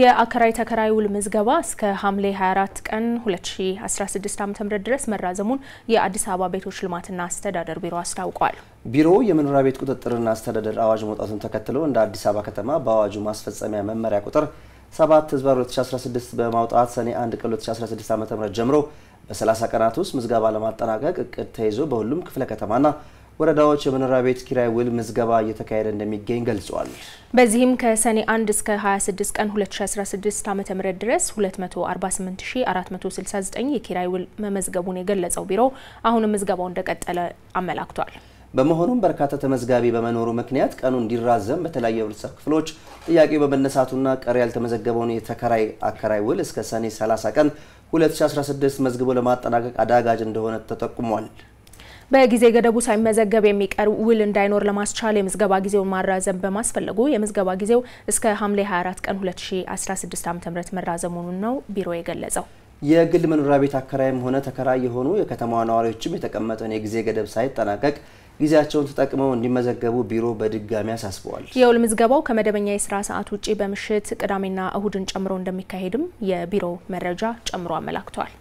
የአከራይ ተከራይ ውል ምዝገባ እስከ ሐምሌ 24 ቀን 2016 ዓ.ም ድረስ መራዘሙን የአዲስ አበባ ቤቶች ልማትና አስተዳደር ቢሮ አስታውቋል። ቢሮው የመኖሪያ ቤት ቁጥጥርና አስተዳደር አዋጅ መውጣቱን ተከትሎ እንደ አዲስ አበባ ከተማ በአዋጁ ማስፈጸሚያ መመሪያ ቁጥር 7 ህዝባ 2016 በማውጣት ሰኔ 1 ቀን 2016 ዓ.ም ጀምሮ በ30 ቀናት ውስጥ ምዝገባ ለማጠናቀቅ እቅድ ተይዞ በሁሉም ክፍለ ከተማና ወረዳዎች የመኖሪያ ቤት ኪራይ ውል ምዝገባ እየተካሄደ እንደሚገኝ ገልጿል። በዚህም ከሰኔ 1 እስከ 26 ቀን 2016 ዓ.ም ድረስ 248469 የኪራይ ውል መመዝገቡን የገለጸው ቢሮ አሁንም ምዝገባው እንደቀጠለ አመላክቷል። በመሆኑም በርካታ ተመዝጋቢ በመኖሩ ምክንያት ቀኑ እንዲራዘም በተለያዩ የህብረተሰብ ክፍሎች ጥያቄ በመነሳቱና ቀሪ ያልተመዘገበውን የተከራይ አከራይ ውል እስከ ሰኔ 30 ቀን 2016 መዝግቦ ለማጠናቀቅ አዳጋጅ እንደሆነ ተጠቁሟል። በጊዜ ገደቡ ሳይመዘገብ የሚቀር ውል እንዳይኖር ለማስቻል የምዝገባ ጊዜውን ማራዘም በማስፈለጉ የምዝገባ ጊዜው እስከ ሐምሌ 24 ቀን 2016 ም መራዘሙን ነው ቢሮ የገለጸው። የግል መኖሪያ ቤት አከራይም ሆነ ተከራይ የሆኑ የከተማዋ ነዋሪዎችም የተቀመጠውን የጊዜ ገደብ ሳይጠናቀቅ ጊዜያቸውን ተጠቅመው እንዲመዘገቡ ቢሮ በድጋሚ አሳስበዋል። የውል ምዝገባው ከመደበኛ የስራ ሰዓት ውጪ በምሽት ቅዳሜና እሁድን ጨምሮ እንደሚካሄድም የቢሮ መረጃ ጨምሮ አመላክቷል።